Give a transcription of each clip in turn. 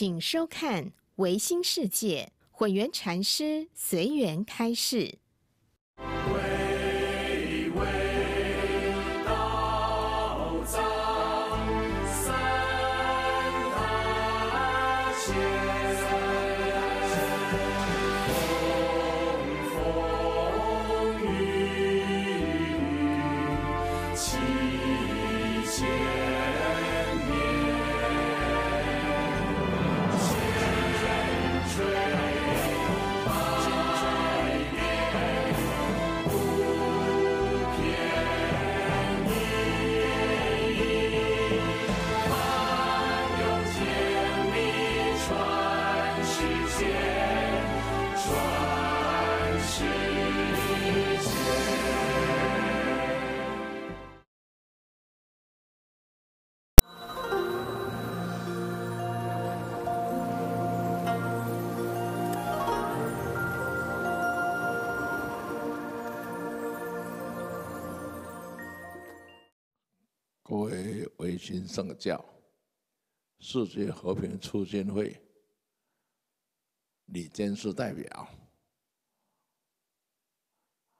请收看《维新世界》，混元禅师随缘开示。各位维新圣教世界和平促进会李理事代表，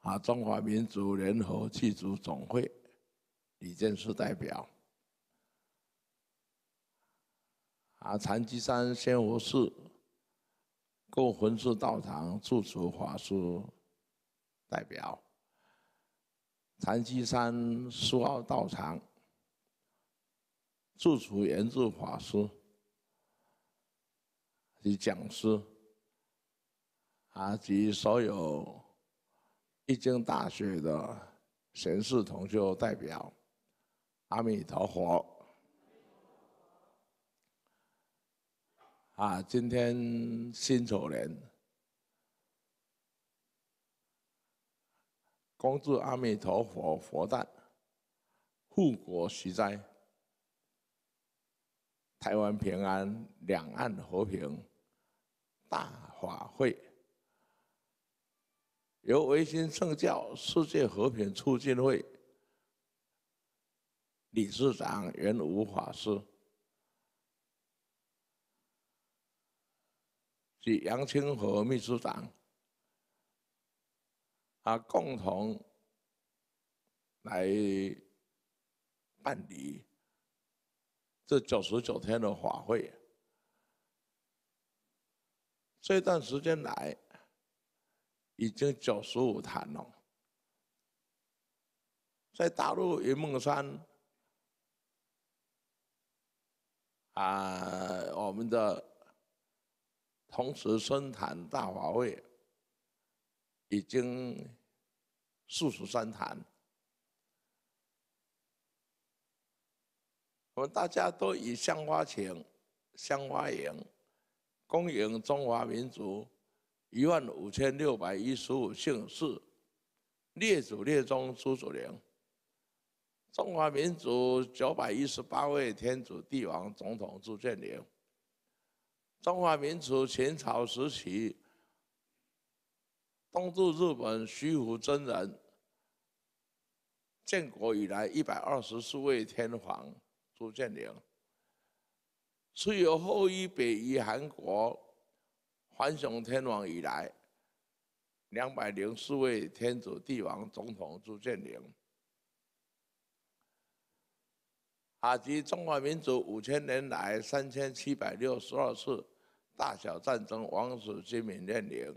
啊，中华民族联合祭祖总会李理事代表，啊，禅吉山仙佛寺各魂寺道场住持法师代表，禅吉山书奥道场。住持圆住法师及讲师，啊及所有易经大学的贤士同修代表，阿弥陀佛！啊，今天辛丑年，恭祝阿弥陀佛佛诞，护国息灾。台湾平安，两岸和平大法会，由维新圣教世界和平促进会理事长袁武法师及杨清和秘书长，啊，共同来办理。这九十九天的法会，这段时间来已经九十五坛了。在大陆云梦山，啊，我们的同时参坛大法会已经四十三坛。我们大家都以香花钱、香花迎，恭迎中华民族一万五千六百一十五姓氏列祖列宗朱祖陵。中华民族九百一十八位天主帝王总统朱建陵，中华民族秦朝时期东渡日本虚无真人。建国以来一百二十四位天皇。朱建宁，是由后裔北移韩国，韩雄天王以来，两百零四位天子帝王总统朱建宁，以及中华民族五千年来三千七百六十二次大小战争王室居民认领，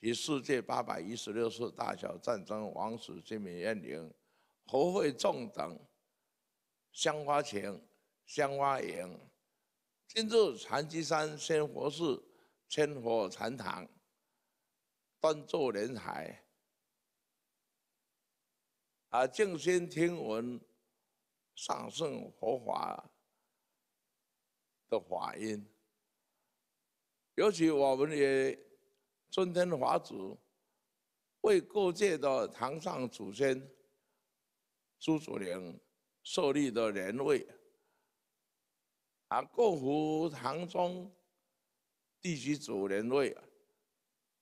及世界八百一十六次大小战争王室居民认领，侯惠仲等。香花前，香花影，进入禅机山仙佛寺千佛禅堂，端坐莲台，啊，静心听闻上圣佛法的法音。尤其我们也尊天华祖为各界的堂上祖先朱祖林。受立的年位，啊，各湖堂中地级主任位，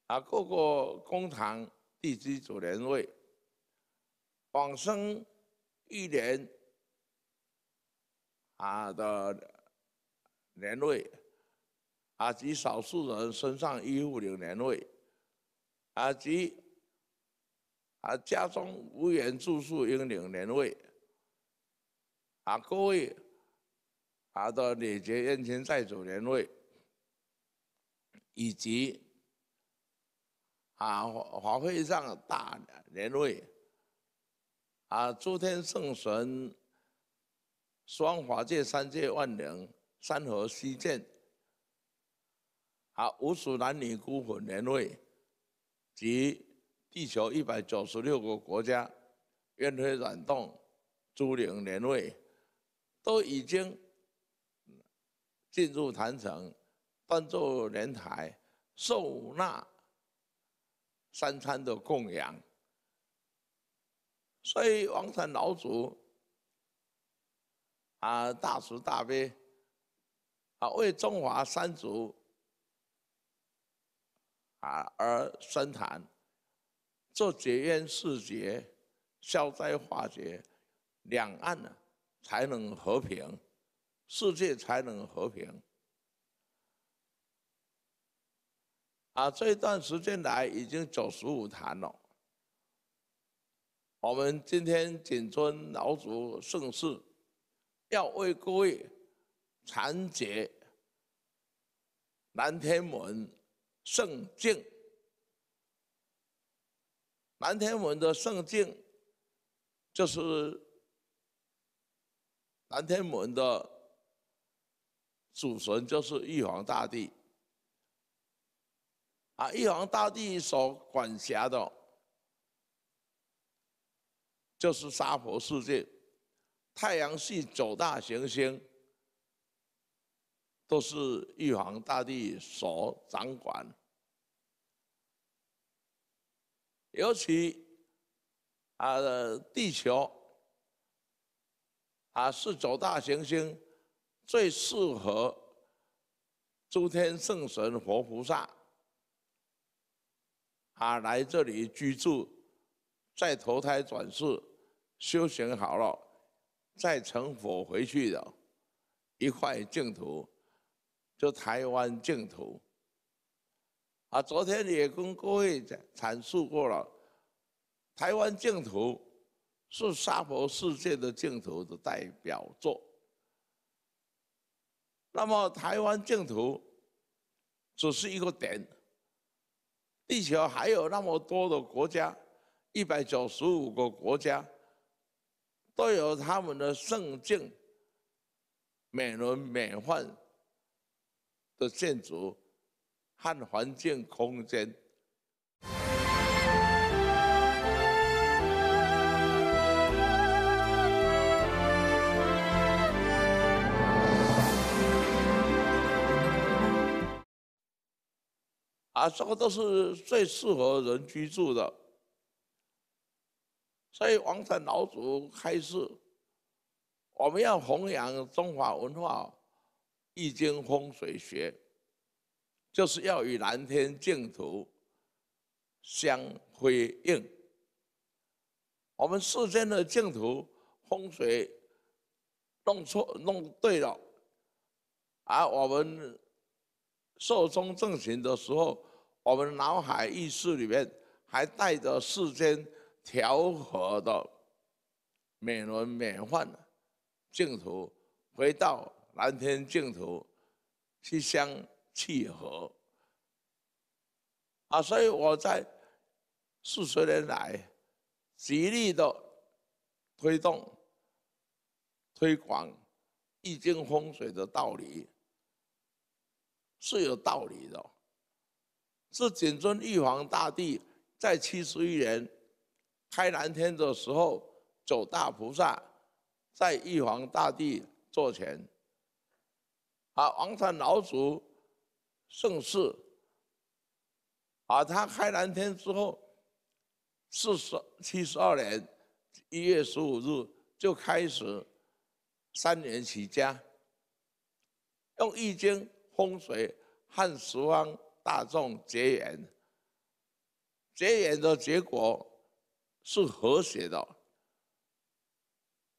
啊，各个公堂地级主任位，往生一年啊的年位，啊，极少数人身上衣服有年位，啊，极啊家中无缘住宿应领年位。啊！各位，啊的礼节冤前在主联会，以及啊华会上大联会，啊诸天圣神，双华界三界万灵三河西界，啊无数男女孤魂联会，及地球一百九十六个国家愿魂转动诸灵联会。都已经进入坛城，端坐莲台，受纳三餐的供养。所以王禅老祖啊，大慈大悲啊，为中华三族啊而生坛，做结缘世结、消灾化解，两岸呢。才能和平，世界才能和平。啊，这一段时间来已经九十五坛了。我们今天谨遵老祖圣世，要为各位禅解南天门圣境。南天门的圣境，就是。南天门的主神就是玉皇大帝啊！玉皇大帝所管辖的，就是沙婆世界，太阳系九大行星都是玉皇大帝所掌管，尤其啊，地球。啊，是九大行星最适合诸天圣神、活菩萨啊，来这里居住，再投胎转世，修行好了，再成佛回去的，一块净土，就台湾净土。啊，昨天也跟各位阐述过了，台湾净土。是沙婆世界的镜头的代表作。那么台湾镜头只是一个点，地球还有那么多的国家，一百九十五个国家，都有他们的圣境、美轮美奂的建筑和环境空间。啊，这个都是最适合人居住的。所以王禅老祖开示，我们要弘扬中华文化《易经》风水学，就是要与蓝天净土相辉映。我们世间的净土风水弄错弄对了，而我们寿终正寝的时候。我们脑海意识里面还带着世间调和的美轮奂的净土，回到蓝天净土去相契合啊！所以我在四十年来极力的推动推广易经风水的道理是有道理的。是谨遵玉皇大帝在七十一年开南天的时候，九大菩萨在玉皇大帝座前，而王禅老祖盛世，而他开南天之后，四十七十二年一月十五日就开始三年起家，用易经风水汉十方。大众结缘，结缘的结果是和谐的。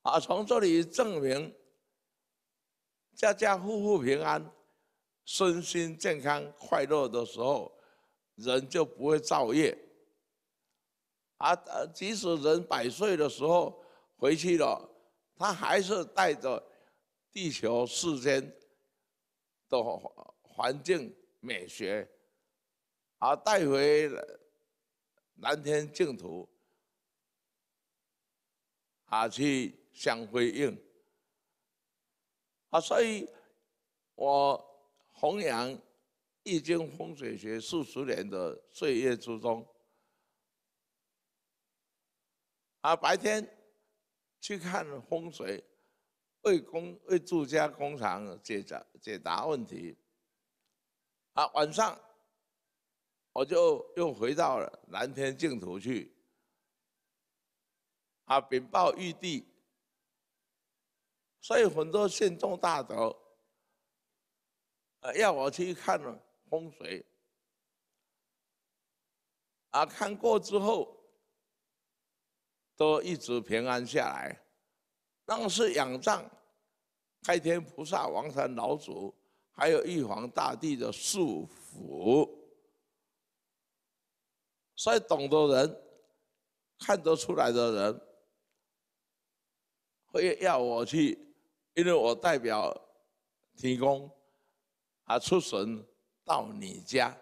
啊，从这里证明，家家户户平安、身心健康、快乐的时候，人就不会造业。啊，即使人百岁的时候回去了，他还是带着地球世间的环境美学。啊，带回蓝天净土。啊，去相辉映。啊，所以，我弘扬易经风水学数十年的岁月之中。啊，白天去看风水，为工为住家工厂解答解答问题。啊，晚上。我就又回到了蓝天净土去，啊，禀报玉帝。所以很多信众大德，呃，要我去看风水。啊，看过之后，都一直平安下来。那是仰仗开天菩萨、王禅老祖，还有玉皇大帝的束缚。所以，懂的人、看得出来的人，会要我去，因为我代表提供，啊，出神到你家，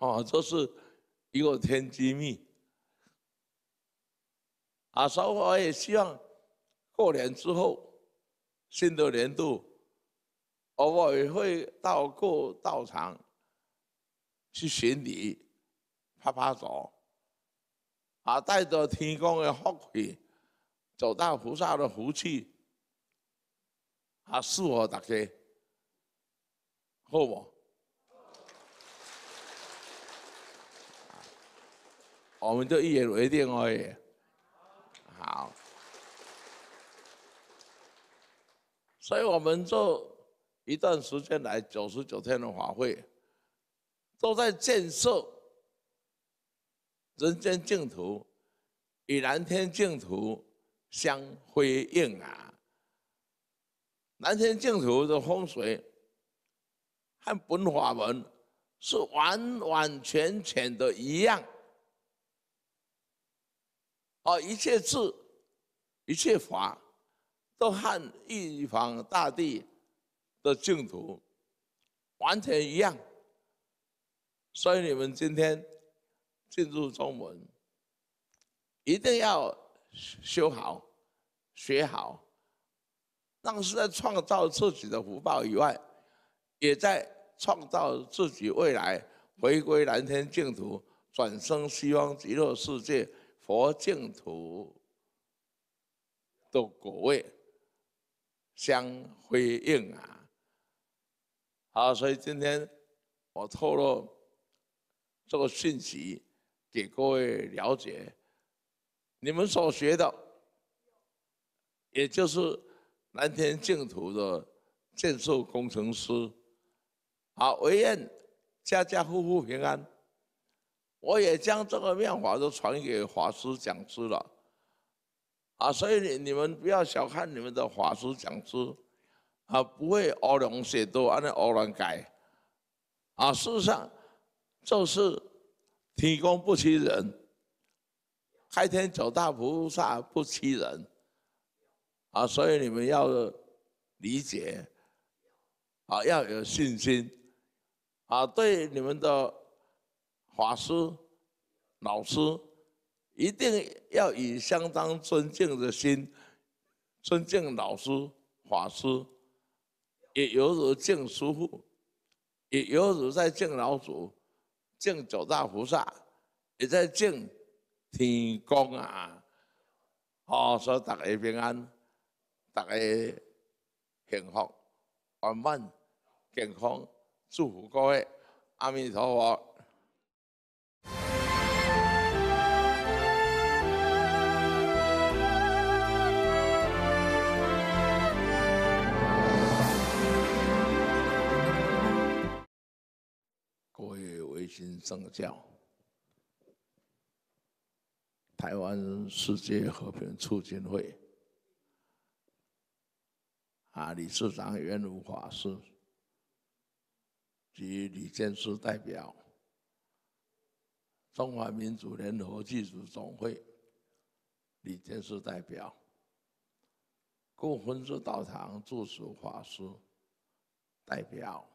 哦，这是一个天机密。啊，所以我也希望过年之后，新的年度，偶尔会到过道场。去寻礼、拍拍手，啊，带着天公的福气，走到菩萨的福气，啊，是我大家，好不？我们就言为定而已，好，所以我们就一段时间来九十九天的法会。都在建设人间净土，与蓝天净土相辉映啊！蓝天净土的风水，和本法门是完完全全的一样，啊，一切智、一切法，都和一方大地的净土完全一样。所以你们今天进入中文，一定要修好、学好。但是在创造自己的福报以外，也在创造自己未来回归蓝天净土、转生西方极乐世界、佛净土的果位相辉应啊！好，所以今天我透露。这个讯息给各位了解，你们所学的，也就是蓝天净土的建筑工程师，好，唯愿家家户户平安。我也将这个妙法都传给法师讲师了，啊，所以你你们不要小看你们的法师讲师，啊，不会偶然写多，啊，那偶然改，啊，事实上。就是，提供不欺人，开天九大菩萨不欺人，啊，所以你们要理解，啊，要有信心，啊，对你们的法师、老师，一定要以相当尊敬的心，尊敬老师、法师，也犹如敬师傅，也犹如在敬老祖。敬九大菩萨，也在敬天公啊！哦，所以大家平安，大家幸福、圆满、健康，祝福各位阿弥陀佛。新政教台湾世界和平促进会啊，理事长袁如法师及李建树代表；中华民族联合技术总会李建树代表；共分之道场住持法师代表。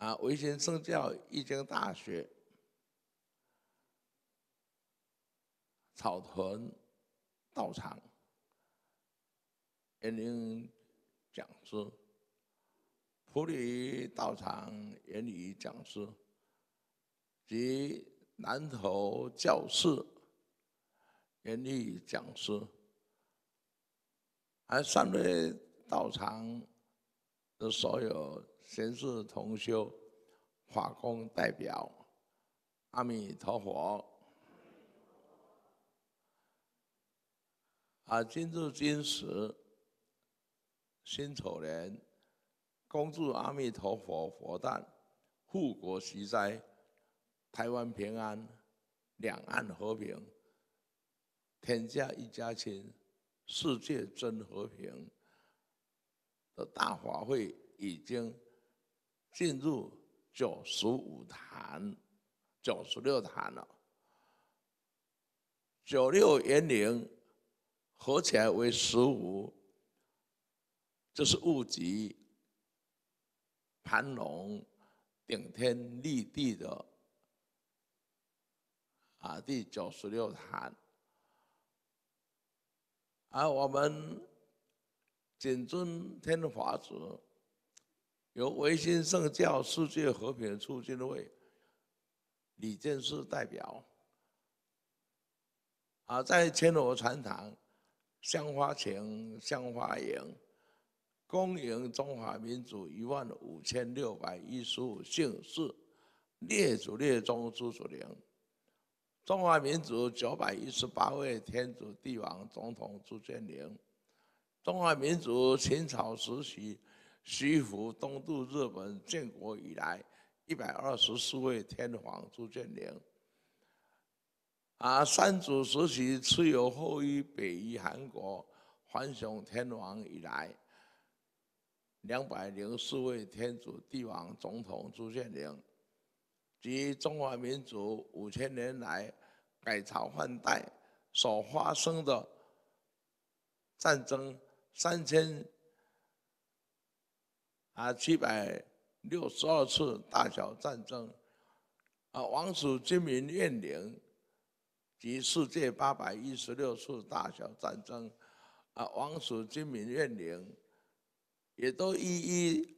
啊，唯心圣教一经大学草屯道场园林讲师，普里道场园林讲师，及南投教室园林讲师，还三瑞道场的所有。神誓同修，法公代表阿弥陀佛啊！今日今时，辛丑年，恭祝阿弥陀佛佛诞，护国息灾，台湾平安，两岸和平，天下一家亲，世界真和平的大法会已经。进入九十五坛，九十六坛了。九六元零合起来为十五，这是物极盘龙顶天立地的啊！第九十六坛，而我们谨遵天法则。由维新圣教世界和平促进会李建士代表，啊，在千罗船堂香花亭，香花营，恭迎中华民族一万五千六百一十五姓氏列祖列宗朱祖灵，中华民族九百一十八位天主帝王总统朱建灵，中华民族秦朝时期。西服东渡日本建国以来一百二十四位天皇朱建宁，啊，三祖时期蚩尤后裔北于韩国环雄天王以来两百零四位天主帝王总统朱建宁，及中华民族五千年来改朝换代所发生的战争三千。啊，七百六十二次大小战争，啊，王族军民怨灵及世界八百一十六次大小战争，啊，王族军民怨灵也都一一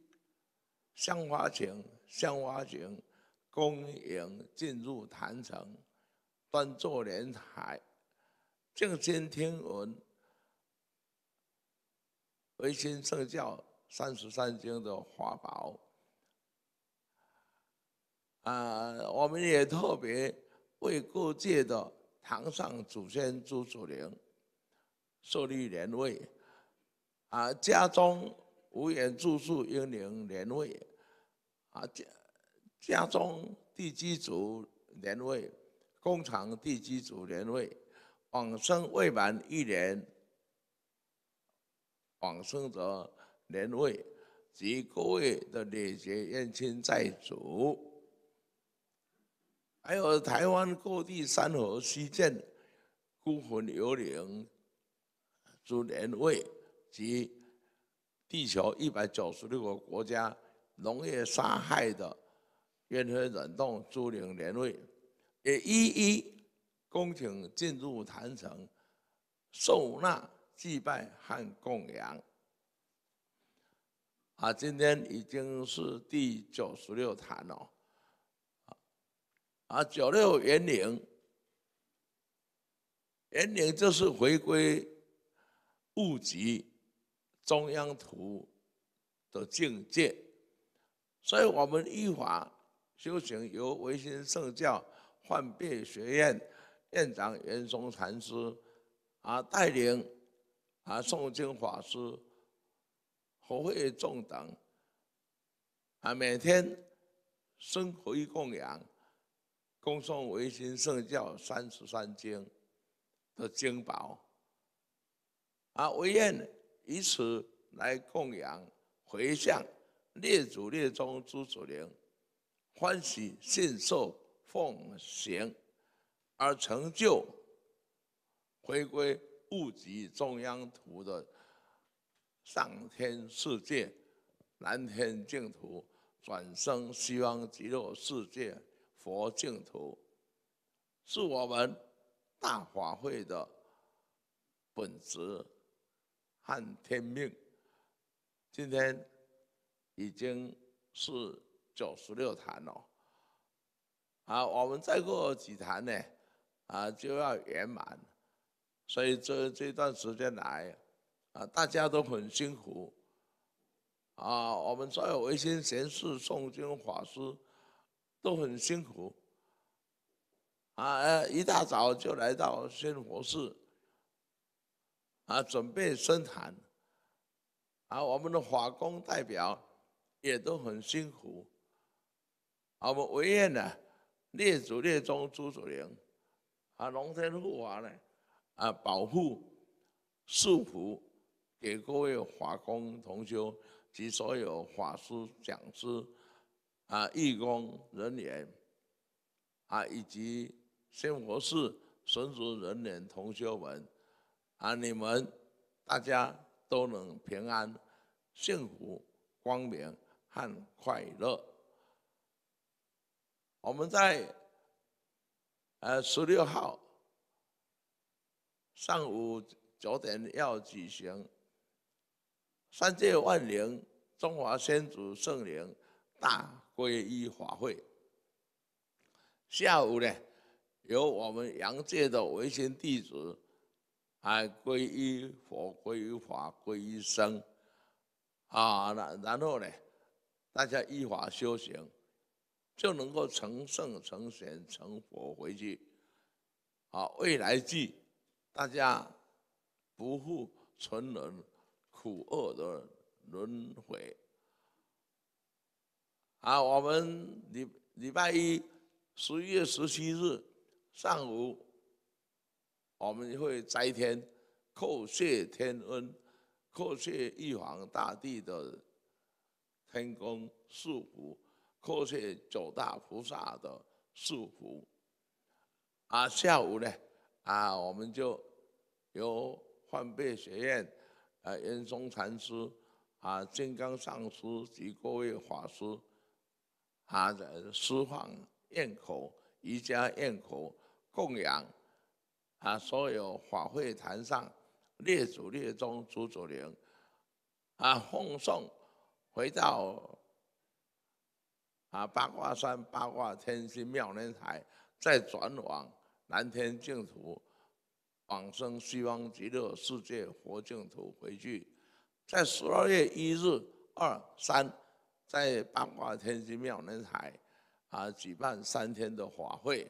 向花井、向花井恭迎进入坛城，端坐莲台，静心听闻，唯心圣教。三十三经的法宝啊！我们也特别为各界的堂上祖先、朱祖灵设立年位啊，家中无缘住宿英灵年位啊，家家中地基主年位、工厂地基主年位，往生未满一年，往生者。年会及各位的礼节宴亲在主，还有台湾各地山河虚涧孤魂幽灵、祝年会及地球一百九十六个国家农业杀害的烟魂忍痛诸灵年会，也一一恭请进入坛城，受纳祭拜和供养。啊，今天已经是第九十六坛了，啊，九六元年，元年就是回归物极中央图的境界，所以我们依法修行，由唯心圣教幻变学院院长袁松禅师啊带领啊诵经法师。何谓众等？啊，每天生活于供养，恭送唯心圣教三十三经的经宝。啊，唯愿以此来供养回向列祖列宗诸祖灵，欢喜信受奉行，而成就回归物极中央图的。上天世界，南天净土，转生西方极乐世界，佛净土，是我们大法会的本质和天命。今天已经是九十六坛了，啊，我们再过几坛呢？啊，就要圆满。所以这这段时间来。啊，大家都很辛苦，啊，我们所有维新贤士、诵经法师都很辛苦，啊，一大早就来到宣佛寺，啊，准备升坛，啊，我们的法工代表也都很辛苦，啊，我们唯愿呢，列祖列宗、朱祖灵，啊，龙天护法呢，啊，保护、祝福。给各位法工同修及所有法师、讲师、啊义工人员，啊以及仙佛寺神职人员同修们，啊你们大家都能平安、幸福、光明和快乐。我们在呃十六号上午九点要举行。三界万灵，中华先祖圣灵，大皈依法会。下午呢，由我们阳界的维新弟子，还皈依佛，皈依法，皈依僧，啊，然然后呢，大家依法修行，就能够成圣、成贤、成佛回去。啊，未来记，大家不负存仁。苦厄的轮回啊！我们礼礼拜一十一月十七日上午，我们会摘天，叩谢天恩，叩谢玉皇大帝的天宫赐福，叩谢九大菩萨的赐福。啊，下午呢？啊，我们就由换背学院。啊，延宗禅师啊，金刚上师及各位法师啊，在施放焰口、瑜伽焰口供养啊，所有法会坛上列祖列宗、祖祖灵啊，奉送回到啊八卦山八卦天心妙莲台，再转往南天净土。往生西方极乐世界佛净土回去，在十二月一日、二、三，在八卦天机庙那海啊，举办三天的法会。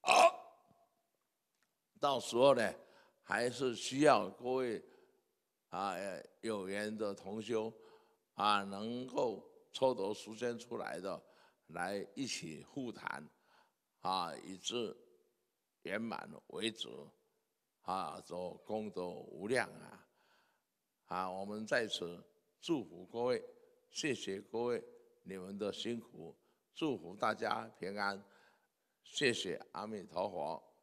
啊，到时候呢，还是需要各位啊有缘的同修啊，能够抽得时间出来的，来一起互谈啊，以至圆满为止。啊，做功德无量啊！啊，我们在此祝福各位，谢谢各位你们的辛苦，祝福大家平安，谢谢阿弥陀佛。